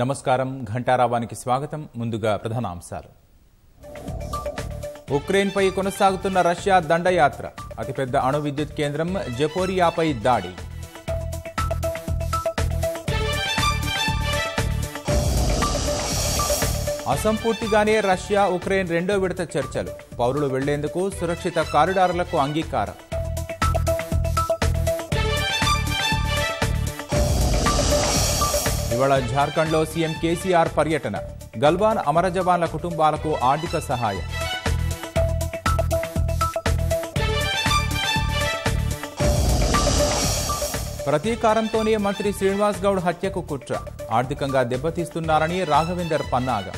నమస్కారం ఘంటారావానికి స్వాగతం ముందుగా ప్రధానాంశాలు ఉక్రెయిన్పై కొనసాగుతున్న రష్యా దండయాత్ర అతిపెద్ద అణు విద్యుత్ కేంద్రం జపోరియాపై దాడి అసంపూర్తిగానే రష్యా ఉక్రెయిన్ రెండో విడత చర్చలు పౌరులు వెళ్లేందుకు సురక్షిత కారిడార్లకు అంగీకారం ఇవాళ జార్ఖండ్లో సీఎం కేసీఆర్ పర్యటన గల్వాన్ అమర జవాన్ల కుటుంబాలకు ఆర్థిక సహాయం ప్రతీకారంతోనే మంత్రి శ్రీనివాస్ గౌడ్ హత్యకు కుట్ర ఆర్థికంగా దెబ్బతీస్తున్నారని రాఘవేందర్ పన్నాగ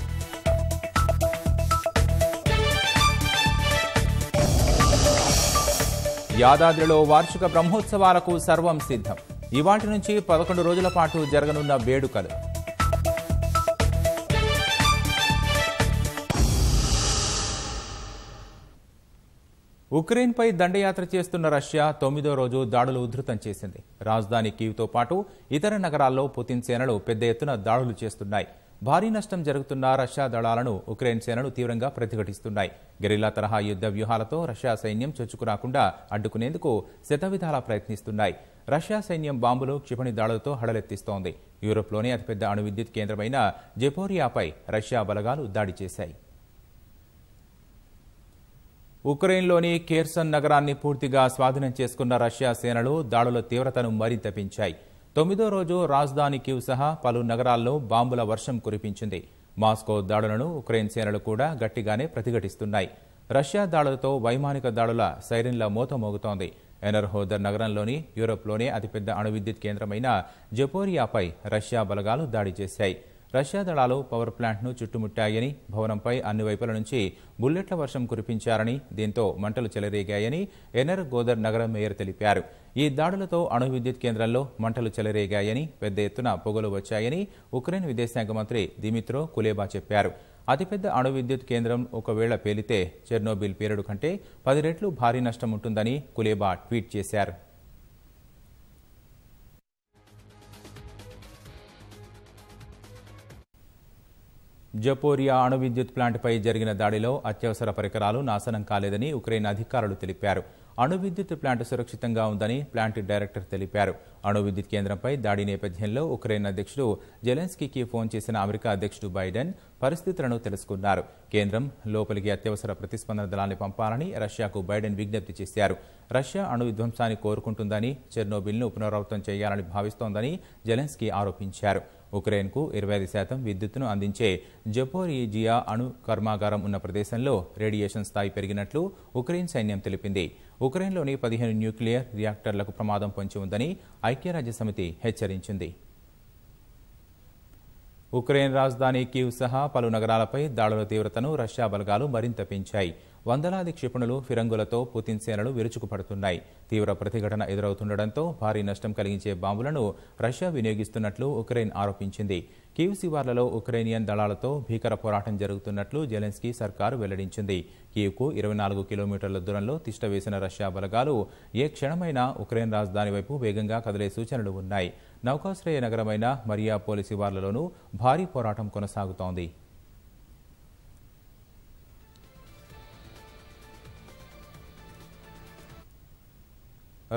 యాదాద్రిలో వార్షిక బ్రహ్మోత్సవాలకు సర్వం సిద్ధం ఇవాటి నుంచి పదకొండు రోజుల పాటు జరగనున్న వేడుకలు ఉక్రెయిన్పై దండయాత్ర చేస్తున్న రష్యా తొమ్మిదో రోజు దాడులు ఉధృతం చేసింది రాజధాని కీవ్తో పాటు ఇతర నగరాల్లో పుతిన్ సేనలు పెద్ద ఎత్తున దాడులు చేస్తున్నాయి భారీ నష్టం జరుగుతున్న రష్యా దళాలను ఉక్రెయిన్ సేనలు తీవ్రంగా ప్రతిఘటిస్తున్నాయి గెరిల్లా తరహా యుద్ధ వ్యూహాలతో రష్యా సైన్యం చొచ్చుకురాకుండా అడ్డుకునేందుకు శతవిధాల ప్రయత్నిస్తున్నాయి రష్యా సైన్యం బాంబులు క్షిపణి దాడులతో హడలెత్తిస్తోంది యూరోప్లోనే అతిపెద్ద అణు విద్యుత్ కేంద్రమైన జెపోరియాపై రష్యా బలగాలు దాడి చేశాయి ఉక్రెయిన్లోని కేర్సన్ నగరాన్ని పూర్తిగా స్వాధీనం చేసుకున్న రష్యా సేనలు దాడుల తీవ్రతను మరింత పెంచాయి తొమ్మిదో రోజు రాజధాని కీవ్ సహా పలు నగరాల్లో బాంబుల వర్షం కురిపించింది మాస్కో దాడులను ఉక్రెయిన్ సేనలు కూడా గట్టిగానే ప్రతిఘటిస్తున్నాయి రష్యా దాడులతో వైమానిక దాడుల సైరన్ల మోతమోగుతోంది మోగుతోంది ఎనర్హోదర్ నగరంలోని యూరోప్లోనే అతిపెద్ద అణువిద్యుత్ కేంద్రమైన జపోరియాపై రష్యా బలగాలు దాడి చేశాయి రష్యా దళాలు పవర్ ప్లాంట్ను చుట్టుముట్టాయని భవనంపై అన్ని వైపుల నుంచి బుల్లెట్ల వర్షం కురిపించారని దీంతో మంటలు చెలరేగాయని ఎనర్ గోదర్ నగర మేయర్ తెలిపారు ఈ దాడులతో అణు విద్యుత్ కేంద్రంలో మంటలు చెలరేగాయని పెద్ద ఎత్తున పొగలు వచ్చాయని ఉక్రెయిన్ విదేశాంగ మంత్రి దిమిత్రో కులేబా చెప్పారు అతిపెద్ద అణు విద్యుత్ కేంద్రం ఒకవేళ పేలితే చెర్నోబిల్ పేరుడు కంటే పది రెట్లు భారీ నష్టం ఉంటుందని కులేబా ట్వీట్ చేశారు జపోరియా అణు విద్యుత్ ప్లాంట్పై జరిగిన దాడిలో అత్యవసర పరికరాలు నాశనం కాలేదని ఉక్రెయిన్ అధికారులు తెలిపారు అణు విద్యుత్ ప్లాంట్ సురక్షితంగా ఉందని ప్లాంట్ డైరెక్టర్ తెలిపారు అణు విద్యుత్ కేంద్రంపై దాడి నేపథ్యంలో ఉక్రెయిన్ అధ్యక్షుడు జెలెన్స్కీకి ఫోన్ చేసిన అమెరికా అధ్యక్షుడు బైడెన్ పరిస్థితులను తెలుసుకున్నారు కేంద్రం లోపలికి అత్యవసర ప్రతిస్పందన దళాన్ని పంపాలని రష్యాకు బైడెన్ విజ్ఞప్తి చేశారు రష్యా అణు విధ్వంసాన్ని కోరుకుంటుందని చెర్నోబిల్ను పునరావృతం చేయాలని భావిస్తోందని జెలెన్స్కీ ఆరోపించారు ఉక్రెయిన్కు ఇరవై ఐదు శాతం విద్యుత్తును అందించే జపోరిజియా అణు కర్మాగారం ఉన్న ప్రదేశంలో రేడియేషన్ స్థాయి పెరిగినట్లు ఉక్రెయిన్ సైన్యం తెలిపింది ఉక్రెయిన్లోని పదిహేను న్యూక్లియర్ రియాక్టర్లకు ప్రమాదం పొంచి ఉందని ఐక్యరాజ్యసమితి హెచ్చరించింది ఉక్రెయిన్ రాజధాని కీవ్ సహా పలు నగరాలపై దాడుల తీవ్రతను రష్యా బలగాలు మరింత పెంచాయి వందలాది క్షిపణులు ఫిరంగులతో పుతిన్ సేనలు విరుచుకుపడుతున్నాయి తీవ్ర ప్రతిఘటన ఎదురవుతుండటంతో భారీ నష్టం కలిగించే బాంబులను రష్యా వినియోగిస్తున్నట్లు ఉక్రెయిన్ ఆరోపించింది కీవ్ శివార్లలో ఉక్రెయినియన్ దళాలతో భీకర పోరాటం జరుగుతున్నట్లు జెలెన్స్కీ సర్కారు వెల్లడించింది కీవ్కు ఇరవై నాలుగు కిలోమీటర్ల దూరంలో తిష్టవేసిన రష్యా బలగాలు ఏ క్షణమైనా ఉక్రెయిన్ రాజధాని వైపు వేగంగా కదిలే సూచనలు ఉన్నాయి నౌకాశ్రయ నగరమైన మరియా పోలి శివార్లలోనూ భారీ పోరాటం కొనసాగుతోంది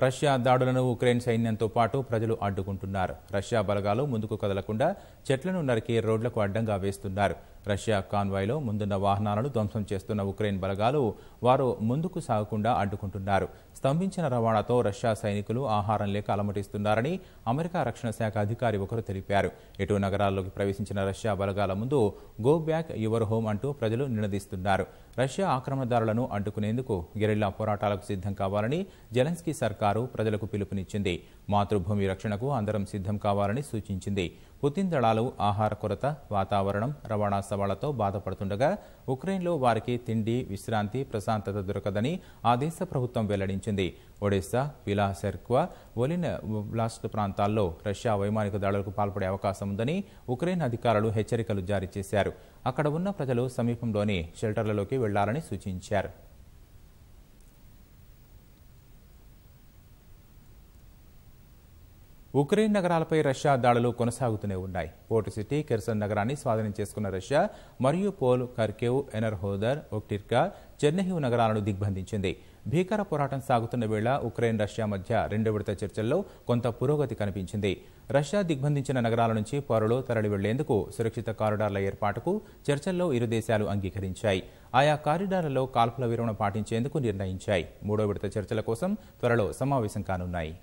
రష్యా దాడులను ఉక్రెయిన్ సైన్యంతో పాటు ప్రజలు అడ్డుకుంటున్నారు రష్యా బలగాలు ముందుకు కదలకుండా చెట్లను నరికి రోడ్లకు అడ్డంగా వేస్తున్నారు రష్యా కాన్వాయ్లో ముందున్న వాహనాలను ధ్వంసం చేస్తున్న ఉక్రెయిన్ బలగాలు వారు ముందుకు సాగకుండా అడ్డుకుంటున్నారు స్తంభించిన రవాణాతో రష్యా సైనికులు ఆహారం లేక అలమటిస్తున్నారని అమెరికా రక్షణ శాఖ అధికారి ఒకరు తెలిపారు ఇటు నగరాల్లోకి ప్రవేశించిన రష్యా బలగాల ముందు గో బ్యాక్ యువర్ హోమ్ అంటూ ప్రజలు నినదిస్తున్నారు రష్యా ఆక్రమణదారులను అంటుకునేందుకు గెరిల్లా పోరాటాలకు సిద్ధం కావాలని జెలెన్స్కీ సర్కారు ప్రజలకు పిలుపునిచ్చింది మాతృభూమి రక్షణకు అందరం సిద్ధం కావాలని సూచించింది పుతిన్ దళాలు ఆహార కొరత వాతావరణం రవాణా సవాళ్లతో బాధపడుతుండగా ఉక్రెయిన్లో వారికి తిండి విశ్రాంతి ప్రశాంతత దొరకదని ఆ దేశ ప్రభుత్వం వెల్లడించింది చెందింది ఒడిశా విలాసెర్క్వా ఒలిన బ్లాస్ట్ ప్రాంతాల్లో రష్యా వైమానిక దాడులకు పాల్పడే అవకాశం ఉందని ఉక్రెయిన్ అధికారులు హెచ్చరికలు జారీ చేశారు అక్కడ ఉన్న ప్రజలు సమీపంలోని షెల్టర్లలోకి వెళ్లాలని సూచించారు ఉక్రెయిన్ నగరాలపై రష్యా దాడులు కొనసాగుతూనే ఉన్నాయి పోర్టు సిటీ కెర్సన్ నగరాన్ని స్వాధీనం చేసుకున్న రష్యా మరియు పోల్ కర్కేవ్ ఎనర్హోదర్ ఒక్టిర్కా చెన్నహివ్ నగరాలను దిగ్బంధించింది భీకర పోరాటం సాగుతున్న వేళ ఉక్రెయిన్ రష్యా మధ్య రెండో విడత చర్చల్లో కొంత పురోగతి కనిపించింది రష్యా దిగ్బంధించిన నగరాల నుంచి పౌరులు తరలి వెళ్లేందుకు సురక్షిత కారిడార్ల ఏర్పాటుకు చర్చల్లో ఇరు దేశాలు అంగీకరించాయి ఆయా కారిడార్లలో కాల్పుల విరమణ పాటించేందుకు నిర్ణయించాయి మూడో విడత చర్చల కోసం త్వరలో సమావేశం కానున్నాయి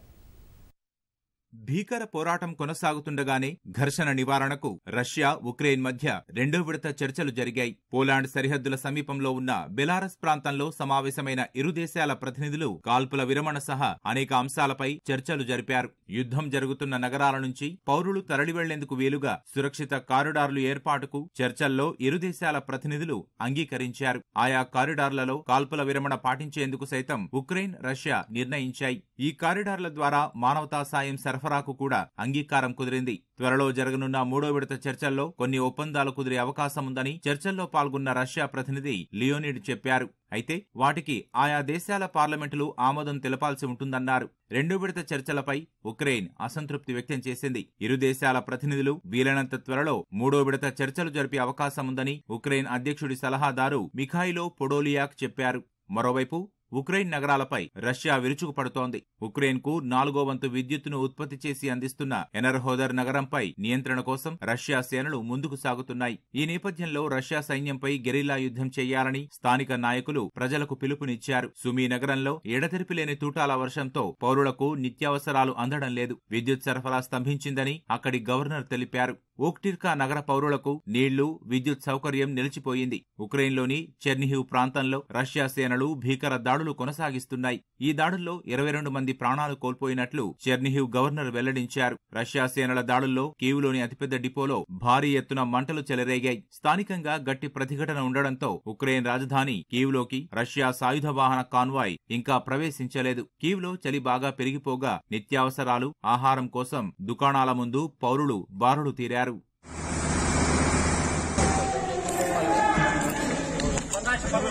భీకర పోరాటం కొనసాగుతుండగానే ఘర్షణ నివారణకు రష్యా ఉక్రెయిన్ మధ్య రెండో విడత చర్చలు జరిగాయి పోలాండ్ సరిహద్దుల సమీపంలో ఉన్న బెలారస్ ప్రాంతంలో సమావేశమైన ఇరు దేశాల ప్రతినిధులు కాల్పుల విరమణ సహా అనేక అంశాలపై చర్చలు జరిపారు యుద్ధం జరుగుతున్న నగరాల నుంచి పౌరులు తరలివెళ్లేందుకు వీలుగా సురక్షిత కారిడార్లు ఏర్పాటుకు చర్చల్లో ఇరు దేశాల ప్రతినిధులు అంగీకరించారు ఆయా కారిడార్లలో కాల్పుల విరమణ పాటించేందుకు సైతం ఉక్రెయిన్ రష్యా నిర్ణయించాయి ఈ కారిడార్ల ద్వారా మానవతా సాయం సరఫరాకు కూడా అంగీకారం కుదిరింది త్వరలో జరగనున్న మూడో విడత చర్చల్లో కొన్ని ఒప్పందాలు కుదిరే అవకాశం ఉందని చర్చల్లో పాల్గొన్న రష్యా ప్రతినిధి లియోనిడ్ చెప్పారు అయితే వాటికి ఆయా దేశాల పార్లమెంటులు ఆమోదం తెలపాల్సి ఉంటుందన్నారు రెండో విడత చర్చలపై ఉక్రెయిన్ అసంతృప్తి వ్యక్తం చేసింది ఇరు దేశాల ప్రతినిధులు వీలైనంత త్వరలో మూడో విడత చర్చలు జరిపే అవకాశం ఉందని ఉక్రెయిన్ అధ్యక్షుడి సలహాదారు మిఖాయిలో పొడోలియాక్ చెప్పారు మరోవైపు ఉక్రెయిన్ నగరాలపై రష్యా విరుచుకుపడుతోంది ఉక్రెయిన్కు నాలుగో వంతు విద్యుత్తును ఉత్పత్తి చేసి అందిస్తున్న ఎనర్హోదర్ నగరంపై నియంత్రణ కోసం రష్యా సేనలు ముందుకు సాగుతున్నాయి ఈ నేపథ్యంలో రష్యా సైన్యంపై గెరిలా యుద్ధం చేయాలని స్థానిక నాయకులు ప్రజలకు పిలుపునిచ్చారు సుమీ నగరంలో ఎడతెరిపి లేని తూటాల వర్షంతో పౌరులకు నిత్యావసరాలు అందడం లేదు విద్యుత్ సరఫరా స్తంభించిందని అక్కడి గవర్నర్ తెలిపారు ఓక్టిర్కా నగర పౌరులకు నీళ్లు విద్యుత్ సౌకర్యం నిలిచిపోయింది ఉక్రెయిన్లోని చెర్నిహివ్ ప్రాంతంలో రష్యా సేనలు భీకర దాడులు కొనసాగిస్తున్నాయి ఈ దాడుల్లో ఇరవై రెండు మంది ప్రాణాలు కోల్పోయినట్లు చెర్నిహివ్ గవర్నర్ వెల్లడించారు రష్యా సేనల దాడుల్లో కీవ్లోని అతిపెద్ద డిపోలో భారీ ఎత్తున మంటలు చెలరేగాయి స్థానికంగా గట్టి ప్రతిఘటన ఉండడంతో ఉక్రెయిన్ రాజధాని కీవ్లోకి రష్యా సాయుధ వాహన కాన్వాయ్ ఇంకా ప్రవేశించలేదు కీవ్లో చలి బాగా పెరిగిపోగా నిత్యావసరాలు ఆహారం కోసం దుకాణాల ముందు పౌరులు బారులు తీరారు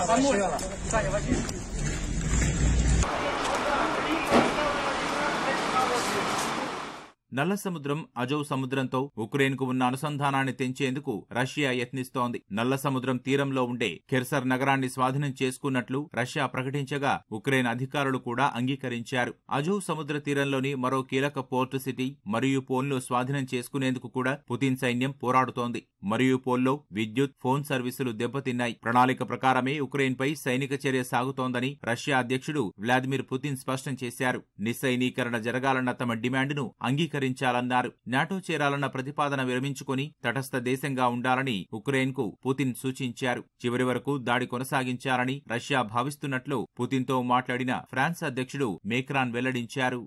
三十快点！నల్ల సముద్రం అజౌ సముద్రంతో ఉక్రెయిన్కు ఉన్న అనుసంధానాన్ని తెంచేందుకు రష్యా యత్నిస్తోంది నల్ల సముద్రం తీరంలో ఉండే ఖెర్సర్ నగరాన్ని స్వాధీనం చేసుకున్నట్లు రష్యా ప్రకటించగా ఉక్రెయిన్ అధికారులు కూడా అంగీకరించారు అజౌ సముద్ర తీరంలోని మరో కీలక పోర్టు సిటీ మరియు పోల్ను స్వాధీనం చేసుకునేందుకు కూడా పుతిన్ సైన్యం పోరాడుతోంది మరియు పోల్లో విద్యుత్ ఫోన్ సర్వీసులు దెబ్బతిన్నాయి ప్రణాళిక ప్రకారమే ఉక్రెయిన్పై సైనిక చర్య సాగుతోందని రష్యా అధ్యక్షుడు వ్లాదిమిర్ పుతిన్ స్పష్టం చేశారు నిస్సైనీకరణ జరగాలన్న తమ డిమాండ్ను అంగీకరించారు అంగీకరించాలన్నారు నాటో చేరాలన్న ప్రతిపాదన విరమించుకుని తటస్థ దేశంగా ఉండాలని ఉక్రెయిన్కు పుతిన్ సూచించారు చివరి వరకు దాడి కొనసాగించాలని రష్యా భావిస్తున్నట్లు పుతిన్తో మాట్లాడిన ఫ్రాన్స్ అధ్యక్షుడు మేక్రాన్ వెల్లడించారు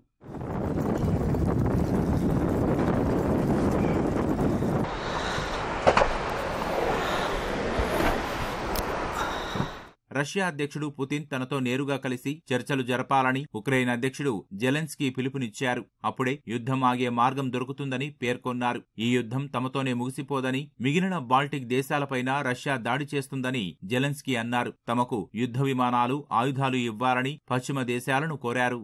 రష్యా అధ్యక్షుడు పుతిన్ తనతో నేరుగా కలిసి చర్చలు జరపాలని ఉక్రెయిన్ అధ్యక్షుడు జెలెన్స్కీ పిలుపునిచ్చారు అప్పుడే యుద్ధం ఆగే మార్గం దొరుకుతుందని పేర్కొన్నారు ఈ యుద్ధం తమతోనే ముగిసిపోదని మిగిలిన బాల్టిక్ దేశాలపైన రష్యా దాడి చేస్తుందని జెలెన్స్కీ అన్నారు తమకు యుద్ధ విమానాలు ఆయుధాలు ఇవ్వాలని పశ్చిమ దేశాలను కోరారు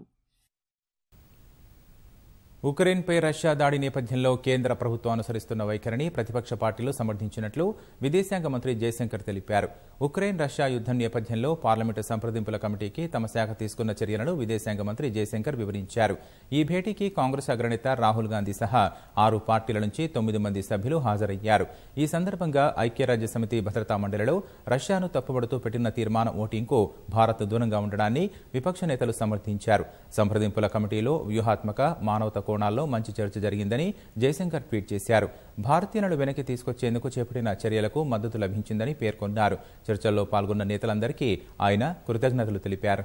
ఉక్రెయిన్పై రష్యా దాడి నేపథ్యంలో కేంద్ర ప్రభుత్వం అనుసరిస్తున్న వైఖరిని ప్రతిపక్ష పార్టీలు సమర్థించినట్లు విదేశాంగ మంత్రి జయశంకర్ తెలిపారు ఉక్రెయిన్ రష్యా యుద్దం నేపథ్యంలో పార్లమెంటు సంప్రదింపుల కమిటీకి తమ శాఖ తీసుకున్న చర్యలను విదేశాంగ మంత్రి జయశంకర్ వివరించారు ఈ భేటీకి కాంగ్రెస్ అగ్రనేత రాహుల్ గాంధీ సహా ఆరు పార్టీల నుంచి తొమ్మిది మంది సభ్యులు హాజరయ్యారు ఈ సందర్భంగా ఐక్యరాజ్య సమితి భద్రతా మండలిలో రష్యాను తప్పుబడుతూ పెట్టిన తీర్మాన ఓటింగ్కు భారత్ దూరంగా ఉండడాన్ని విపక్ష నేతలు సమర్థించారు సంప్రదింపుల కమిటీలో వ్యూహాత్మక మానవత కోణాల్లో మంచి చర్చ జరిగిందని జయశంకర్ ట్వీట్ చేశారు భారతీయులను వెనక్కి తీసుకొచ్చేందుకు చేపట్టిన చర్యలకు మద్దతు లభించిందని పేర్కొన్నారు చర్చల్లో పాల్గొన్న నేతలందరికీ ఆయన కృతజ్ఞతలు తెలిపారు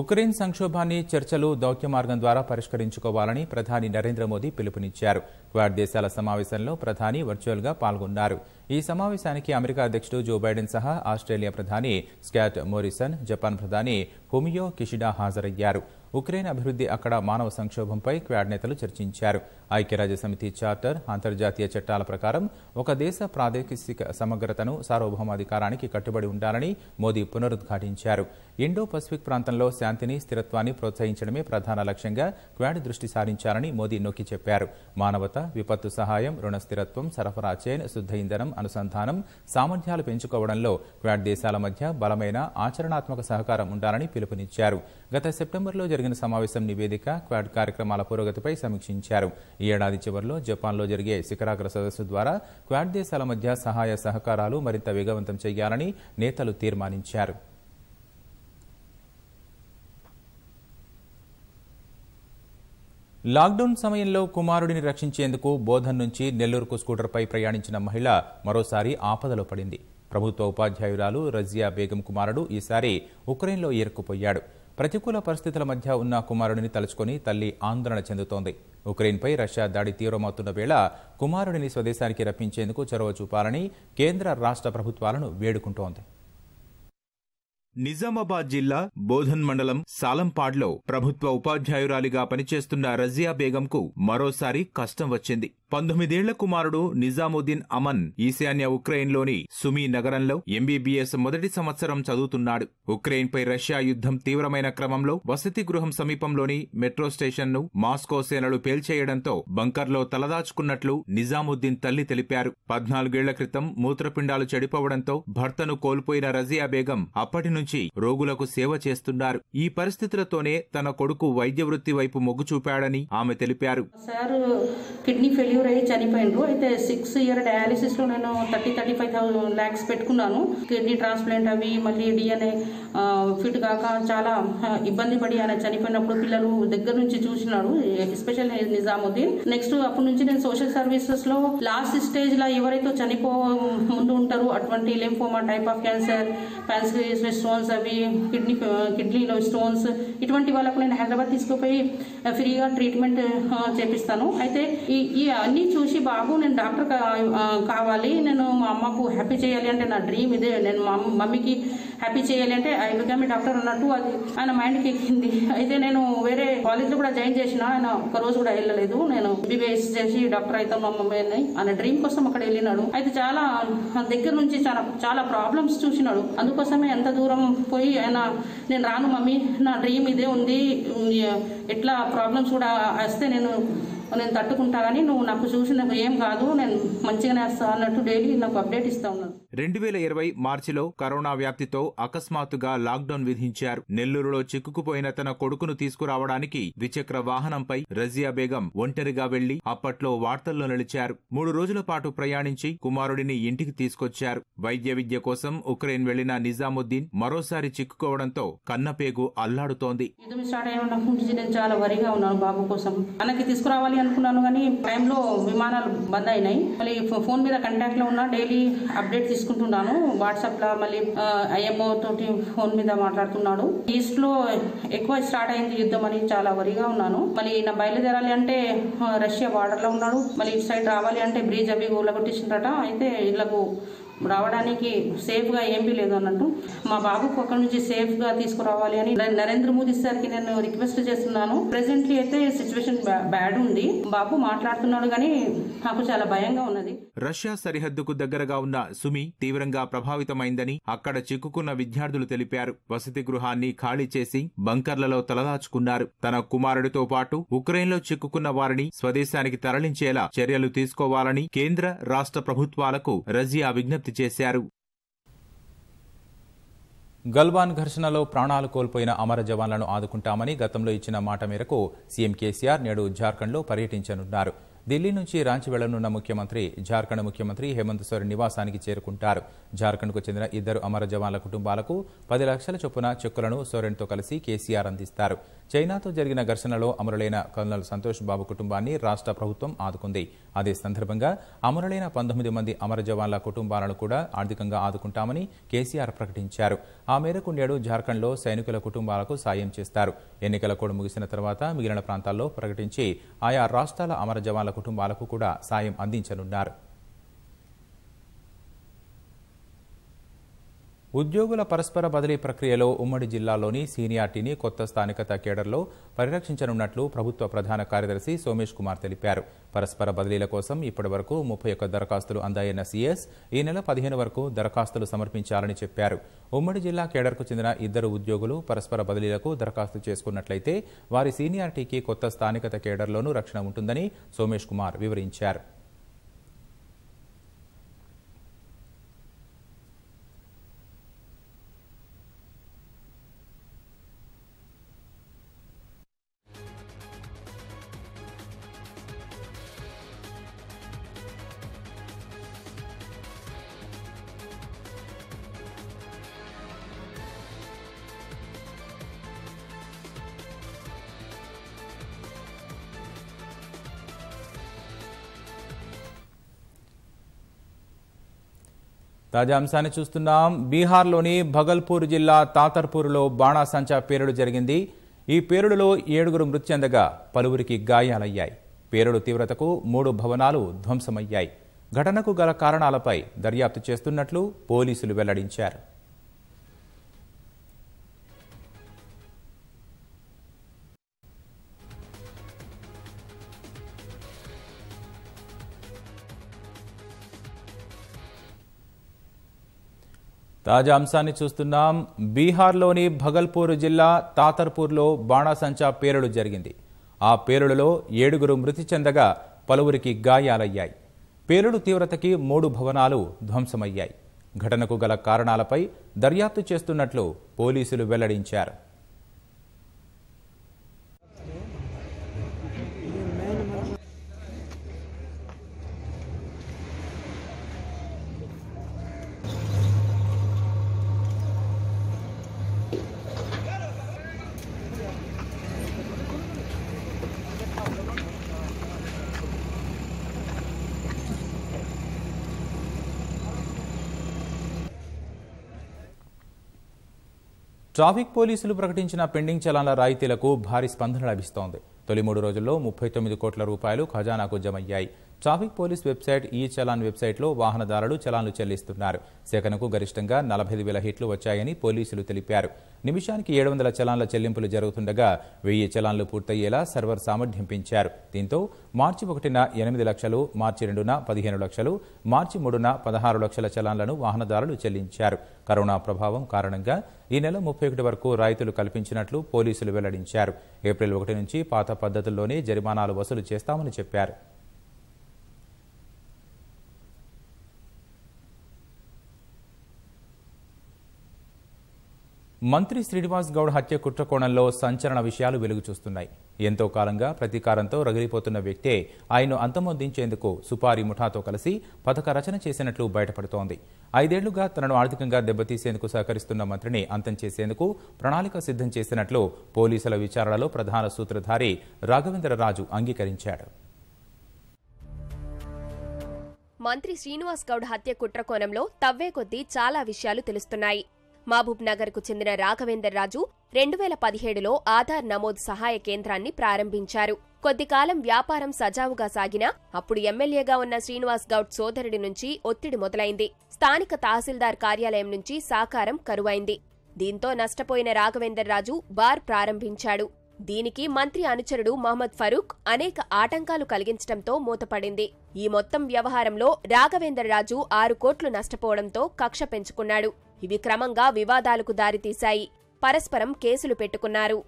ఉక్రెయిన్ సంక్షోభాన్ని చర్చలు దౌత్య మార్గం ద్వారా పరిష్కరించుకోవాలని ప్రధాని నరేంద్ర మోదీ పిలుపునిచ్చారు క్వాడ్ దేశాల సమావేశంలో ప్రధాని వర్చువల్గా పాల్గొన్నారు ఈ సమావేశానికి అమెరికా అధ్యక్షుడు జో బైడెన్ సహా ఆస్ట్రేలియా ప్రధాని స్కాట్ మోరిసన్ జపాన్ ప్రధాని హుమియో కిషిడా హాజరయ్యారు ఉక్రెయిన్ అభివృద్ధి అక్కడ మానవ సంక్షోభంపై క్వాడ్ నేతలు చర్చించారు ఐక్యరాజ్యసమితి చార్టర్ అంతర్జాతీయ చట్టాల ప్రకారం ఒక దేశ ప్రాదేశిక సమగ్రతను సార్వభౌమాధికారానికి కట్టుబడి ఉండాలని మోదీ పునరుద్ఘాటించారు ఇండో పసిఫిక్ ప్రాంతంలో శాంతిని స్థిరత్వాన్ని ప్రోత్సహించడమే ప్రధాన లక్ష్యంగా క్వాడ్ దృష్టి సారించాలని మోదీ నొక్కి చెప్పారు మానవత విపత్తు సహాయం రుణ స్థిరత్వం సరఫరా చైన్ శుద్ధ ఇంధనం అనుసంధానం సామర్థ్యాలు పెంచుకోవడంలో క్వాడ్ దేశాల మధ్య బలమైన ఆచరణాత్మక సహకారం ఉండాలని పిలుపునిచ్చారు గత సెప్టెంబర్లో జరిగిన జరిగిన సమావేశం నివేదిక క్వాడ్ కార్యక్రమాల పురోగతిపై సమీక్షించారు ఈ ఏడాది చివరిలో జపాన్లో జరిగే శిఖరాగ్ర సదస్సు ద్వారా క్వాడ్ దేశాల మధ్య సహాయ సహకారాలు మరింత వేగవంతం చేయాలని నేతలు తీర్మానించారు లాక్డౌన్ సమయంలో కుమారుడిని రక్షించేందుకు బోధన్ నుంచి నెల్లూరుకు స్కూటర్పై ప్రయాణించిన మహిళ మరోసారి ఆపదలో పడింది ప్రభుత్వ ఉపాధ్యాయురాలు రజియా బేగం కుమారుడు ఈసారి ఉక్రెయిన్లో ఇరుక్కుపోయాడు ప్రతికూల పరిస్థితుల మధ్య ఉన్న కుమారుడిని తలుచుకొని తల్లి ఆందోళన చెందుతోంది ఉక్రెయిన్పై రష్యా దాడి తీవ్రమవుతున్న వేళ కుమారుడిని స్వదేశానికి రప్పించేందుకు చొరవ చూపాలని కేంద్ర రాష్ట్ర ప్రభుత్వాలను వేడుకుంటోంది నిజామాబాద్ జిల్లా బోధన్ మండలం సాలంపాడ్లో ప్రభుత్వ ఉపాధ్యాయురాలిగా పనిచేస్తున్న రజియా బేగంకు మరోసారి కష్టం వచ్చింది పంతొమ్మిదేళ్ల కుమారుడు నిజాముద్దీన్ అమన్ ఈశాన్య ఉక్రెయిన్లోని సుమీ నగరంలో ఎంబీబీఎస్ మొదటి సంవత్సరం చదువుతున్నాడు ఉక్రెయిన్పై రష్యా యుద్ధం తీవ్రమైన క్రమంలో వసతి గృహం సమీపంలోని మెట్రో స్టేషన్ను మాస్కో సేనలు పేల్చేయడంతో బంకర్లో తలదాచుకున్నట్లు నిజాముద్దీన్ తల్లి తెలిపారు పద్నాలుగేళ్ల క్రితం మూత్రపిండాలు చెడిపోవడంతో భర్తను కోల్పోయిన రజియా బేగం అప్పటి నుంచి రోగులకు సేవ చేస్తున్నారు ఈ పరిస్థితులతోనే తన కొడుకు వైద్య వృత్తి వైపు మొగ్గు చూపాడని ఆమె తెలిపారు కిడ్నీ డెలివరీ అయ్యి చనిపోయిండ్రు అయితే సిక్స్ ఇయర్ లో నేను thirty thirty five thousand lakhs పెట్టుకున్నాను కిడ్నీ ట్రాన్స్ప్లాంట్ అవి మళ్ళీ డిఎన్ఏ ఫిట్ కాక చాలా ఇబ్బంది పడి ఆయన చనిపోయినప్పుడు పిల్లలు దగ్గర నుంచి చూసినాడు ఎస్పెషల్ నిజాముద్దీన్ నెక్స్ట్ అప్పటి నుంచి నేను సోషల్ సర్వీసెస్ లో లాస్ట్ స్టేజ్ లో ఎవరైతే చనిపో ముందు ఉంటారు అటువంటి lymphoma type of cancer pancreas stones అవి కిడ్నీ కిడ్నీలో స్టోన్స్ ఇటువంటి వాళ్ళకు నేను హైదరాబాద్ తీసుకుపోయి ఫ్రీగా ట్రీట్మెంట్ చేపిస్తాను అయితే ఈ అన్ని అన్నీ చూసి బాబు నేను డాక్టర్ కావాలి నేను మా అమ్మకు హ్యాపీ చేయాలి అంటే నా డ్రీమ్ ఇదే నేను మా మమ్మీకి హ్యాపీ చేయాలి అంటే ఐ బికమ్ డాక్టర్ అన్నట్టు అది ఆయన మైండ్కి ఎక్కింది అయితే నేను వేరే కాలేజ్లో కూడా జాయిన్ చేసిన ఆయన ఒక రోజు కూడా వెళ్ళలేదు నేను బీబీఎస్ చేసి డాక్టర్ అవుతాను అమ్మమ్మ అని ఆయన డ్రీమ్ కోసం అక్కడ వెళ్ళినాడు అయితే చాలా దగ్గర నుంచి చాలా చాలా ప్రాబ్లమ్స్ చూసినాడు అందుకోసమే ఎంత దూరం పోయి ఆయన నేను రాను మమ్మీ నా డ్రీమ్ ఇదే ఉంది ఎట్లా ప్రాబ్లమ్స్ కూడా వస్తే నేను నేను తట్టుకుంటా కానీ నువ్వు నాకు చూసి నాకు ఏం కాదు నేను మంచిగానే వస్తా అన్నట్టు డైలీ నాకు అప్డేట్ ఇస్తా ఉన్నాను రెండు వేల ఇరవై మార్చిలో కరోనా వ్యాప్తితో అకస్మాత్తుగా లాక్డౌన్ విధించారు నెల్లూరులో చిక్కుకుపోయిన తన కొడుకును తీసుకురావడానికి ద్విచక్ర వాహనంపై రజియా బేగం ఒంటరిగా వెళ్లి అప్పట్లో వార్తల్లో నిలిచారు మూడు రోజుల పాటు ప్రయాణించి కుమారుడిని ఇంటికి తీసుకొచ్చారు వైద్య విద్య కోసం ఉక్రెయిన్ వెళ్లిన నిజాముద్దీన్ మరోసారి చిక్కుకోవడంతో కన్నపేగు అల్లాడుతోంది చాలా వరిగా ఉన్నాను బాబు కోసం తీసుకురావాలి అనుకున్నాను కానీ టైంలో విమానాలు బంద్ అయినాయి మళ్ళీ ఫోన్ మీద లో ఉన్నా డైలీ అప్డేట్ తీసుకుంటున్నాను వాట్సాప్లో మళ్ళీ ఐఎంఓ తోటి ఫోన్ మీద మాట్లాడుతున్నాడు ఈస్ట్లో ఎక్కువ స్టార్ట్ అయింది యుద్ధం అని చాలా వరిగా ఉన్నాను మళ్ళీ ఈయన బయలుదేరాలి అంటే రష్యా బార్డర్లో ఉన్నాడు మళ్ళీ ఇటు సైడ్ రావాలి అంటే బ్రిడ్జ్ అవి ఊళ్ళగొట్టించిందట అయితే ఇళ్లకు రావడానికి సేఫ్గా ఏమీ లేదు అన్నట్టు మా బాబుకు అక్కడ నుంచి సేఫ్గా తీసుకురావాలి అని నరేంద్ర మోదీ సార్కి నేను రిక్వెస్ట్ చేస్తున్నాను ప్రెసెంట్లీ అయితే సిచ్యువేషన్ బ్యాడ్ ఉంది బాబు మాట్లాడుతున్నాడు కానీ నాకు చాలా భయంగా ఉన్నది రష్యా సరిహద్దుకు దగ్గరగా ఉన్న సుమి తీవ్రంగా ప్రభావితమైందని అక్కడ చిక్కుకున్న విద్యార్థులు తెలిపారు వసతి గృహాన్ని ఖాళీ చేసి బంకర్లలో తలదాచుకున్నారు తన కుమారుడితో పాటు ఉక్రెయిన్లో చిక్కుకున్న వారిని స్వదేశానికి తరలించేలా చర్యలు తీసుకోవాలని కేంద్ర రాష్ట్ర ప్రభుత్వాలకు రజియా విజ్ఞప్తి విజ్ఞప్తి చేశారు గల్వాన్ ఘర్షణలో ప్రాణాలు కోల్పోయిన అమర జవాన్లను ఆదుకుంటామని గతంలో ఇచ్చిన మాట మేరకు సీఎం కేసీఆర్ నేడు జార్ఖండ్లో పర్యటించనున్నారు ఢిల్లీ నుంచి రాంచి వెళ్లనున్న ముఖ్యమంత్రి జార్ఖండ్ ముఖ్యమంత్రి హేమంత్ సోరెన్ నివాసానికి చేరుకుంటారు జార్ఖండ్కు చెందిన ఇద్దరు అమర జవాన్ల కుటుంబాలకు పది లక్షల చొప్పున చెక్కులను సోరెన్తో కలిసి కేసీఆర్ అందిస్తారు చైనాతో జరిగిన ఘర్షణలో అమరులైన కల్నల్ సంతోష్ బాబు కుటుంబాన్ని రాష్ట్ర ప్రభుత్వం ఆదుకుంది అదే సందర్భంగా అమరులైన పంతొమ్మిది మంది అమర జవాన్ల కుటుంబాలను కూడా ఆర్థికంగా ఆదుకుంటామని కేసీఆర్ ప్రకటించారు ఆ మేరకు నేడు జార్ఖండ్లో సైనికుల కుటుంబాలకు సాయం చేస్తారు ఎన్నికల కోడ్ ముగిసిన తర్వాత మిగిలిన ప్రాంతాల్లో ప్రకటించి ఆయా రాష్ట్రాల అమర జవాన్ల కుటుంబాలకు కూడా సాయం అందించనున్నారు ఉద్యోగుల పరస్పర బదిలీ ప్రక్రియలో ఉమ్మడి జిల్లాలోని సీనియార్టీని కొత్త స్థానికత కేడర్లో పరిరక్షించనున్నట్లు ప్రభుత్వ ప్రధాన కార్యదర్శి సోమేష్ కుమార్ తెలిపారు పరస్పర బదిలీల కోసం ఇప్పటి వరకు ముప్పై ఒక్క దరఖాస్తులు అందాయన్న సీఎస్ ఈ నెల పదిహేను వరకు దరఖాస్తులు సమర్పించాలని చెప్పారు ఉమ్మడి జిల్లా కేడర్కు చెందిన ఇద్దరు ఉద్యోగులు పరస్పర బదిలీలకు దరఖాస్తు చేసుకున్నట్లయితే వారి సీనియార్టీకి కొత్త స్థానికత కేడర్లోనూ రక్షణ ఉంటుందని సోమేష్ కుమార్ వివరించారు తాజా అంశాన్ని చూస్తున్నాం బీహార్లోని భగల్పూర్ జిల్లా తాతర్పూర్లో బాణాసంచా పేరుడు జరిగింది ఈ పేరుడులో ఏడుగురు మృతి చెందగా పలువురికి గాయాలయ్యాయి పేరుడు తీవ్రతకు మూడు భవనాలు ధ్వంసమయ్యాయి ఘటనకు గల కారణాలపై దర్యాప్తు చేస్తున్నట్లు పోలీసులు వెల్లడించారు తాజా అంశాన్ని చూస్తున్నాం బీహార్లోని భగల్పూర్ జిల్లా తాతర్పూర్లో బాణాసంచా పేలుడు జరిగింది ఆ పేలుడులో ఏడుగురు మృతి చెందగా పలువురికి గాయాలయ్యాయి పేలుడు తీవ్రతకి మూడు భవనాలు ధ్వంసమయ్యాయి ఘటనకు గల కారణాలపై దర్యాప్తు చేస్తున్నట్లు పోలీసులు వెల్లడించారు ట్రాఫిక్ పోలీసులు ప్రకటించిన పెండింగ్ చలాన్ల రాయితీలకు భారీ స్పందన లభిస్తోంది తొలి మూడు రోజుల్లో ముప్పై తొమ్మిది కోట్ల రూపాయలు ఖజానాకు జమయ్యాయి ట్రాఫిక్ పోలీస్ వెబ్సైట్ ఈ చలాన్ వెబ్సైట్లో వాహనదారులు చలాన్లు చెల్లిస్తున్నారు సెకనుకు గరిష్టంగా నలభై హిట్లు వచ్చాయని పోలీసులు తెలిపారు నిమిషానికి ఏడు వందల చలాన్ల చెల్లింపులు జరుగుతుండగా వెయ్యి చలాన్లు పూర్తయ్యేలా సర్వర్ సామర్థ్యం పెంచారు దీంతో మార్చి ఒకటిన ఎనిమిది లక్షలు మార్చి రెండున పదిహేను లక్షలు మార్చి మూడున పదహారు లక్షల చలాన్లను వాహనదారులు చెల్లించారు కరోనా ప్రభావం కారణంగా ఈ నెల ముప్పై ఒకటి వరకు రైతులు కల్పించినట్లు పోలీసులు వెల్లడించారు ఏప్రిల్ ఒకటి నుంచి పాత పద్ధతుల్లోనే జరిమానాలు వసూలు చేస్తామని చెప్పారు మంత్రి శ్రీనివాస్ గౌడ్ హత్య కుట్రకోణంలో సంచలన విషయాలు వెలుగు చూస్తున్నాయి ఎంతో కాలంగా ప్రతీకారంతో రగిలిపోతున్న వ్యక్తే ఆయన్ను అంతమొందించేందుకు సుపారి ముఠాతో కలిసి పథక రచన చేసినట్లు బయటపడుతోంది ఐదేళ్లుగా తనను ఆర్థికంగా దెబ్బతీసేందుకు సహకరిస్తున్న మంత్రిని అంతం చేసేందుకు ప్రణాళిక సిద్ధం చేసినట్లు పోలీసుల విచారణలో ప్రధాన సూత్రధారి రాఘవేంద్రరాజు అంగీకరించాడు మంత్రి శ్రీనివాస్ గౌడ్ హత్య కుట్ర కోణంలో తవ్వే కొద్దీ చాలా విషయాలు తెలుస్తున్నాయి మహబూబ్ నగర్కు చెందిన రాఘవేందర్ రాజు రెండు వేల పదిహేడులో ఆధార్ నమోదు సహాయ కేంద్రాన్ని ప్రారంభించారు కొద్దికాలం వ్యాపారం సజావుగా సాగిన అప్పుడు ఎమ్మెల్యేగా ఉన్న శ్రీనివాస్ గౌడ్ సోదరుడి నుంచి ఒత్తిడి మొదలైంది స్థానిక తహసీల్దార్ కార్యాలయం నుంచి సాకారం కరువైంది దీంతో నష్టపోయిన రాఘవేందర్ రాజు బార్ ప్రారంభించాడు దీనికి మంత్రి అనుచరుడు మహమ్మద్ ఫరూక్ అనేక ఆటంకాలు కలిగించడంతో మూతపడింది ఈ మొత్తం వ్యవహారంలో రాఘవేందర్ రాజు ఆరు కోట్లు నష్టపోవడంతో కక్ష పెంచుకున్నాడు ఇవి క్రమంగా వివాదాలకు దారితీశాయి పరస్పరం కేసులు పెట్టుకున్నారు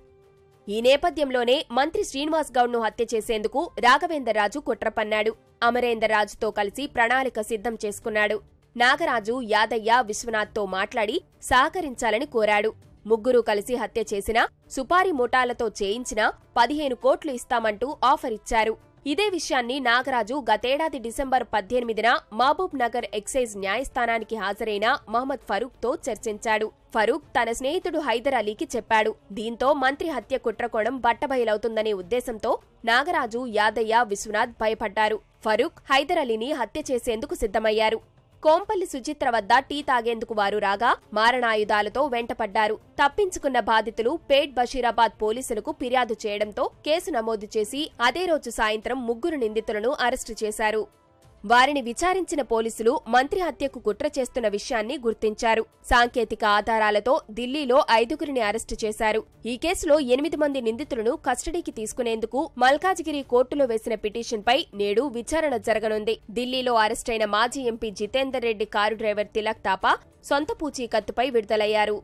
ఈ నేపథ్యంలోనే మంత్రి శ్రీనివాస్ గౌడ్ను హత్య చేసేందుకు రాఘవేంద్రరాజు కుట్రపన్నాడు పన్నాడు అమరేందర్రాజుతో కలిసి ప్రణాళిక సిద్ధం చేసుకున్నాడు నాగరాజు యాదయ్య విశ్వనాథ్తో మాట్లాడి సహకరించాలని కోరాడు ముగ్గురూ కలిసి హత్య చేసినా సుపారీ ముఠాలతో చేయించినా పదిహేను కోట్లు ఇస్తామంటూ ఆఫర్ ఇచ్చారు ఇదే విషయాన్ని నాగరాజు గతేడాది డిసెంబర్ పద్దెనిమిదిన మహబూబ్ నగర్ ఎక్సైజ్ న్యాయస్థానానికి హాజరైన మహమ్మద్ తో చర్చించాడు ఫరూక్ తన స్నేహితుడు హైదర్ అలీకి చెప్పాడు దీంతో మంత్రి హత్య కుట్రకోణం బట్టబయలవుతుందనే ఉద్దేశంతో నాగరాజు యాదయ్య విశ్వనాథ్ భయపడ్డారు ఫరూక్ హైదర్ అలీని హత్య చేసేందుకు సిద్ధమయ్యారు కోంపల్లి సుచిత్ర వద్ద టీ తాగేందుకు వారు రాగా మారణాయుధాలతో వెంటపడ్డారు తప్పించుకున్న బాధితులు పేట్ బషీరాబాద్ పోలీసులకు ఫిర్యాదు చేయడంతో కేసు నమోదు చేసి అదే రోజు సాయంత్రం ముగ్గురు నిందితులను అరెస్టు చేశారు వారిని విచారించిన పోలీసులు మంత్రి హత్యకు కుట్ర చేస్తున్న విషయాన్ని గుర్తించారు సాంకేతిక ఆధారాలతో ఢిల్లీలో ఐదుగురిని అరెస్టు చేశారు ఈ కేసులో ఎనిమిది మంది నిందితులను కస్టడీకి తీసుకునేందుకు మల్కాజిగిరి కోర్టులో వేసిన పిటిషన్పై నేడు విచారణ జరగనుంది ఢిల్లీలో అరెస్టైన మాజీ MP Jitender Reddy car driver Tilak Thapa సొంత పూచీకత్తుపై విడుదలయ్యారు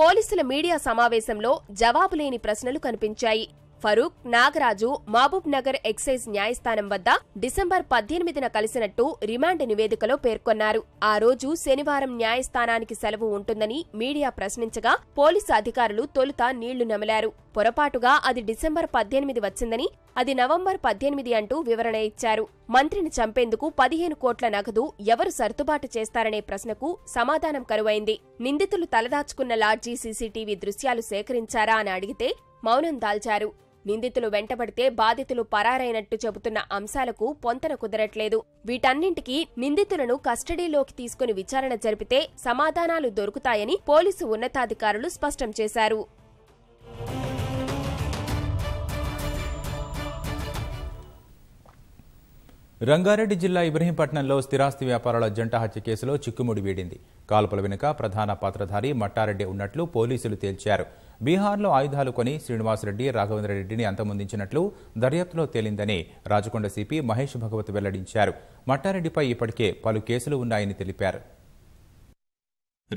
పోలీసుల మీడియా సమావేశంలో జవాబులేని ప్రశ్నలు కనిపించాయి ఫరూక్ నాగరాజు మహబూబ్ నగర్ ఎక్సైజ్ న్యాయస్థానం వద్ద డిసెంబర్ పద్దెనిమిదిన కలిసినట్టు రిమాండ్ నివేదికలో పేర్కొన్నారు ఆ రోజు శనివారం న్యాయస్థానానికి సెలవు ఉంటుందని మీడియా ప్రశ్నించగా పోలీసు అధికారులు తొలుత నీళ్లు నమిలారు పొరపాటుగా అది డిసెంబర్ పద్దెనిమిది వచ్చిందని అది నవంబర్ పద్దెనిమిది అంటూ వివరణ ఇచ్చారు మంత్రిని చంపేందుకు పదిహేను కోట్ల నగదు ఎవరు సర్దుబాటు చేస్తారనే ప్రశ్నకు సమాధానం కరువైంది నిందితులు తలదాచుకున్న లాడ్జీ సీసీటీవీ దృశ్యాలు సేకరించారా అని అడిగితే మౌనం దాల్చారు నిందితులు వెంటబడితే బాధితులు పరారైనట్టు చెబుతున్న అంశాలకు పొంతన కుదరట్లేదు వీటన్నింటికీ నిందితులను కస్టడీలోకి తీసుకుని విచారణ జరిపితే సమాధానాలు దొరుకుతాయని పోలీసు ఉన్నతాధికారులు స్పష్టం చేశారు రంగారెడ్డి జిల్లా ఇబ్రహీంపట్నంలో స్థిరాస్తి వ్యాపారాల జంట హత్య కేసులో చిక్కుముడి వీడింది కాల్పుల వెనుక ప్రధాన పాత్రధారి మట్టారెడ్డి ఉన్నట్లు పోలీసులు తేల్చారు బీహార్లో ఆయుధాలు కొని శ్రీనివాసరెడ్డి రెడ్డిని అంతమొందించినట్లు దర్యాప్తులో తేలిందని రాజకొండ సిపి మహేష్ భగవత్ వెల్లడించారు మట్టారెడ్డిపై ఇప్పటికే పలు కేసులు ఉన్నాయని తెలిపారు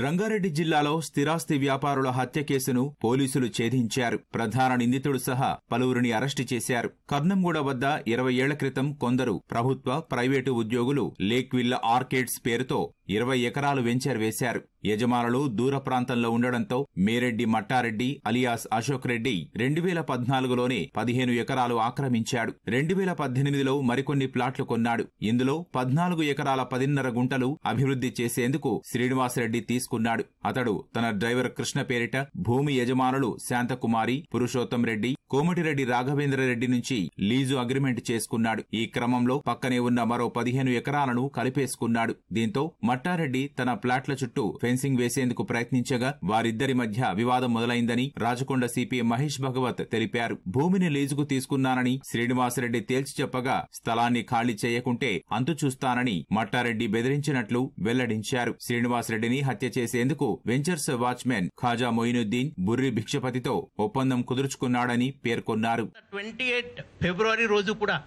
రంగారెడ్డి జిల్లాలో స్థిరాస్తి వ్యాపారుల హత్య కేసును పోలీసులు ఛేదించారు ప్రధాన నిందితుడు సహా పలువురిని అరెస్టు చేశారు కర్నంగూడ వద్ద ఇరవై ఏళ్ల క్రితం కొందరు ప్రభుత్వ ప్రైవేటు ఉద్యోగులు లేక్విల్ల ఆర్కేడ్స్ పేరుతో ఇరవై ఎకరాలు వెంచర్ వేశారు యజమానులు దూర ప్రాంతంలో ఉండడంతో మేరెడ్డి మట్టారెడ్డి అలియాస్ అశోక్ రెడ్డి రెండు వేల పద్నాలుగులోనే పదిహేను ఎకరాలు ఆక్రమించాడు రెండు వేల పద్దెనిమిదిలో మరికొన్ని ప్లాట్లు కొన్నాడు ఇందులో పద్నాలుగు ఎకరాల పదిన్నర గుంటలు అభివృద్ధి చేసేందుకు శ్రీనివాసరెడ్డి తీసుకు తీసుకున్నాడు అతడు తన డ్రైవర్ కృష్ణ పేరిట భూమి యజమానులు శాంతకుమారి పురుషోత్తం రెడ్డి కోమటిరెడ్డి రాఘవేంద్రరెడ్డి నుంచి లీజు అగ్రిమెంట్ చేసుకున్నాడు ఈ క్రమంలో పక్కనే ఉన్న మరో పదిహేను ఎకరాలను కలిపేసుకున్నాడు దీంతో మట్టారెడ్డి తన ప్లాట్ల చుట్టూ ఫెన్సింగ్ వేసేందుకు ప్రయత్నించగా వారిద్దరి మధ్య వివాదం మొదలైందని రాజకొండ సిపి మహేష్ భగవత్ తెలిపారు భూమిని లీజుకు తీసుకున్నానని శ్రీనివాసరెడ్డి తేల్చి చెప్పగా స్థలాన్ని ఖాళీ చేయకుంటే అంతు చూస్తానని మట్టారెడ్డి బెదిరించినట్లు వెల్లడించారు శ్రీనివాసరెడ్డిని హత్య చేసేందుకు వెంచర్స్ వాచ్మెన్ ఖాజా మొయినుద్దీన్ బుర్రి భిక్షపతితో ఒప్పందం కుదుర్చుకున్నాడని పేర్కొన్నారు ట్వంటీ ఎయిట్ ఫిబ్రవరి రోజు కూడా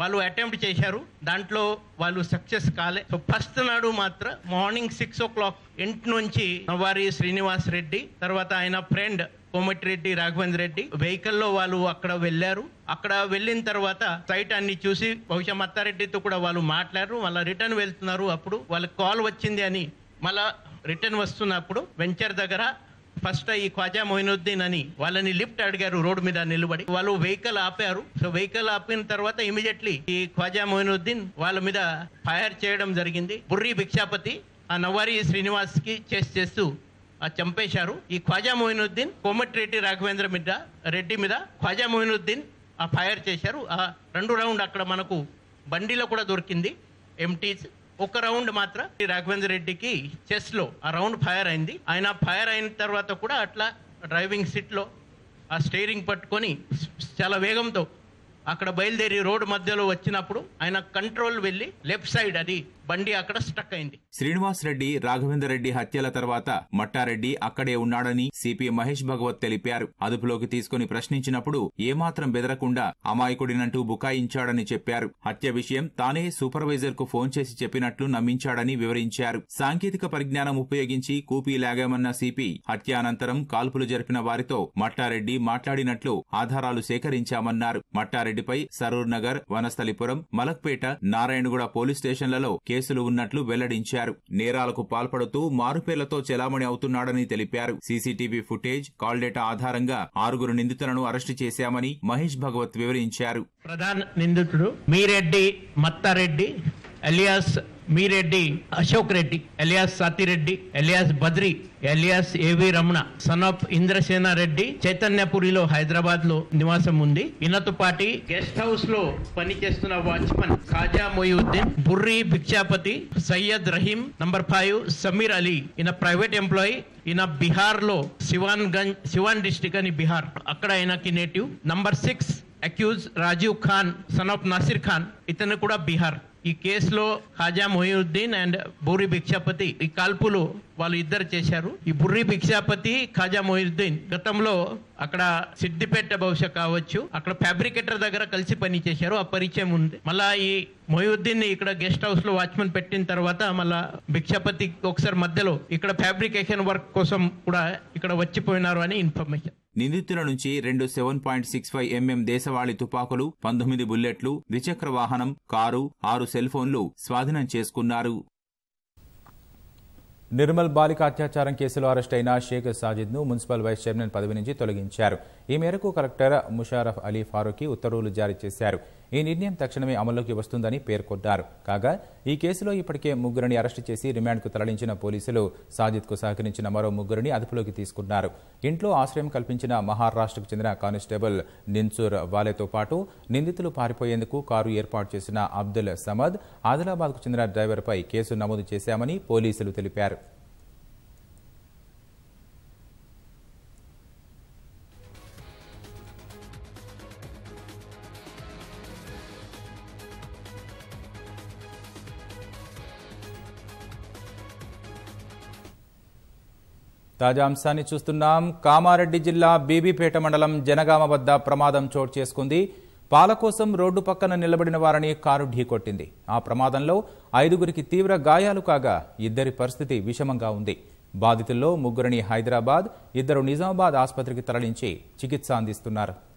వాళ్ళు అటెంప్ట్ చేశారు దాంట్లో వాళ్ళు సక్సెస్ కాలే సో ఫస్ట్ నాడు మాత్రం మార్నింగ్ సిక్స్ ఓ క్లాక్ ఇంటి నుంచి నవారి శ్రీనివాస్ రెడ్డి తర్వాత ఆయన ఫ్రెండ్ కోమటి రెడ్డి రాఘవేంద్ర రెడ్డి వెహికల్లో వాళ్ళు అక్కడ వెళ్ళారు అక్కడ వెళ్ళిన తర్వాత సైట్ అన్ని చూసి బహుశా మత్తారెడ్డితో కూడా వాళ్ళు మాట్లాడారు మళ్ళీ రిటర్న్ వెళ్తున్నారు అప్పుడు వాళ్ళకి కాల్ వచ్చింది అని మళ్ళా రిటర్న్ వస్తున్నప్పుడు వెంచర్ దగ్గర ఫస్ట్ ఈ ఖ్వాజా మొయినుద్దీన్ అని వాళ్ళని లిఫ్ట్ అడిగారు రోడ్డు మీద నిలబడి వాళ్ళు వెహికల్ ఆపారు సో వెహికల్ ఆపిన తర్వాత ఇమీడియట్లీ ఈ ఖ్వాజా మొయినుద్దీన్ వాళ్ళ మీద ఫైర్ చేయడం జరిగింది బుర్రీ భిక్షాపతి ఆ నవారి శ్రీనివాస్ కి చేసి చేస్తూ చంపేశారు ఈ ఖ్వాజా మొయినుద్దీన్ కోమటిరెడ్డి రాఘవేంద్ర మీద రెడ్డి మీద ఖ్వాజా మొయినుద్దీన్ ఆ ఫైర్ చేశారు ఆ రెండు రౌండ్ అక్కడ మనకు బండిలో కూడా దొరికింది ఎంటీస్ ఒక రౌండ్ మాత్రం రాఘవేంద్ర రెడ్డికి చెస్ లో ఆ రౌండ్ ఫైర్ అయింది ఆయన ఫైర్ అయిన తర్వాత కూడా అట్లా డ్రైవింగ్ సీట్ లో ఆ స్టీరింగ్ పట్టుకొని చాలా వేగంతో అక్కడ బయలుదేరి రోడ్డు మధ్యలో వచ్చినప్పుడు ఆయన కంట్రోల్ వెళ్ళి లెఫ్ట్ సైడ్ అది బండి అక్కడ స్టక్ అయింది శ్రీనివాస్ రెడ్డి రాఘవేందర్ రెడ్డి హత్యల తర్వాత మట్టారెడ్డి అక్కడే ఉన్నాడని సిపి మహేష్ భగవత్ తెలిపారు అదుపులోకి తీసుకుని ప్రశ్నించినప్పుడు ఏమాత్రం బెదరకుండా అమాయకుడినంటూ బుకాయించాడని చెప్పారు హత్య విషయం తానే సూపర్వైజర్ కు ఫోన్ చేసి చెప్పినట్లు నమ్మించాడని వివరించారు సాంకేతిక పరిజ్ఞానం ఉపయోగించి కూపీ లాగామన్న సిపి హత్య అనంతరం కాల్పులు జరిపిన వారితో మట్టారెడ్డి మాట్లాడినట్లు ఆధారాలు సేకరించామన్నారు మట్టారెడ్డిపై సరూర్ నగర్ వనస్థలిపురం మలక్పేట నారాయణగూడ పోలీస్ స్టేషన్లలో కేసు కేసులు ఉన్నట్లు వెల్లడించారు నేరాలకు పాల్పడుతూ మారుపేర్లతో చెలామణి అవుతున్నాడని తెలిపారు సీసీటీవీ ఫుటేజ్ కాల్ డేటా ఆధారంగా ఆరుగురు నిందితులను అరెస్టు చేశామని మహేష్ భగవత్ వివరించారు ప్రధాన నిందితుడు Mereddy Matta Reddy alias Mee Reddy Ashok Reddy alias Sati Reddy alias Badri alias AV Ramana son of Indrasena Reddy చైతన్యపురిలో హైదరాబాద్ లో నివాసం ఉంది ఈయనతో పాటి గెస్ట్ హౌస్ లో పనిచేస్తున్న watchman Khaja Moinuddin Burri Bhikshapathi Syed Rahim number five Sameer Ali ఈయన ప్రైవేట్ ఎంప్లాయీ ఈయన బీహార్ లో శివాన్ గంజ్ శివాన్ డిస్టిక్ అని బీహార్ అక్కడ ఆయనకి native number six accused Rajeev Khan son of Nasir Khan ఇతను కూడా బీహార్ ఈ కేసులో ఖాజా మొహియుద్దీన్ అండ్ బుర్రి భిక్షాపతి ఈ కాల్పులు వాళ్ళు ఇద్దరు చేశారు ఈ బుర్రి భిక్షాపతి ఖాజా మొహియుద్దీన్ గతంలో అక్కడ సిద్దిపేట బహుశా కావచ్చు అక్కడ ఫ్యాబ్రికేటర్ దగ్గర కలిసి పని చేశారు ఆ పరిచయం ఉంది మళ్ళా ఈ మొహియుద్దీన్ ఇక్కడ గెస్ట్ హౌస్ లో వాచ్మెన్ పెట్టిన తర్వాత మళ్ళా భిక్షాపతి ఒకసారి మధ్యలో ఇక్కడ ఫ్యాబ్రికేషన్ వర్క్ కోసం కూడా ఇక్కడ వచ్చిపోయినారు అని ఇన్ఫర్మేషన్ నిందితుల నుంచి రెండు seven point six five MM దేశవాళి తుపాకులు పంతొమ్మిది బుల్లెట్లు ద్విచక్ర వాహనం కారు ఆరు సెల్ఫోన్లు స్వాధీనం చేసుకున్నారు నిర్మల్ బాలిక అత్యాచారం కేసులో అరెస్ట్ అయిన షేక్ సాజిద్ను మున్సిపల్ వైస్ చైర్మన్ పదవి నుంచి తొలగించారు ఈ మేరకు కలెక్టర్ ముషారఫ్ అలీ ఫారూఖీ ఉత్తర్వులు జారీ చేశారు ఈ నిర్ణయం తక్షణమే అమల్లోకి వస్తుందని పేర్కొన్నారు కాగా ఈ కేసులో ఇప్పటికే ముగ్గురిని అరెస్టు చేసి రిమాండ్కు తరలించిన పోలీసులు సాజిద్కు సహకరించిన మరో ముగ్గురిని అదుపులోకి తీసుకున్నారు ఇంట్లో ఆశ్రయం కల్పించిన మహారాష్ట్రకు చెందిన కానిస్టేబుల్ నిన్సూర్ వాలేతో పాటు నిందితులు పారిపోయేందుకు కారు ఏర్పాటు చేసిన అబ్దుల్ సమద్ ఆదిలాబాద్కు చెందిన డ్రైవర్పై కేసు నమోదు చేశామని పోలీసులు తెలిపారు తాజా అంశాన్ని చూస్తున్నాం కామారెడ్డి జిల్లా బీబీపేట మండలం జనగామ వద్ద ప్రమాదం చోటు చేసుకుంది పాల కోసం రోడ్డు పక్కన నిలబడిన వారిని కారు ఢీకొట్టింది ఆ ప్రమాదంలో ఐదుగురికి తీవ్ర గాయాలు కాగా ఇద్దరి పరిస్థితి విషమంగా ఉంది బాధితుల్లో ముగ్గురిని హైదరాబాద్ ఇద్దరు నిజామాబాద్ ఆసుపత్రికి తరలించి చికిత్స అందిస్తున్నారు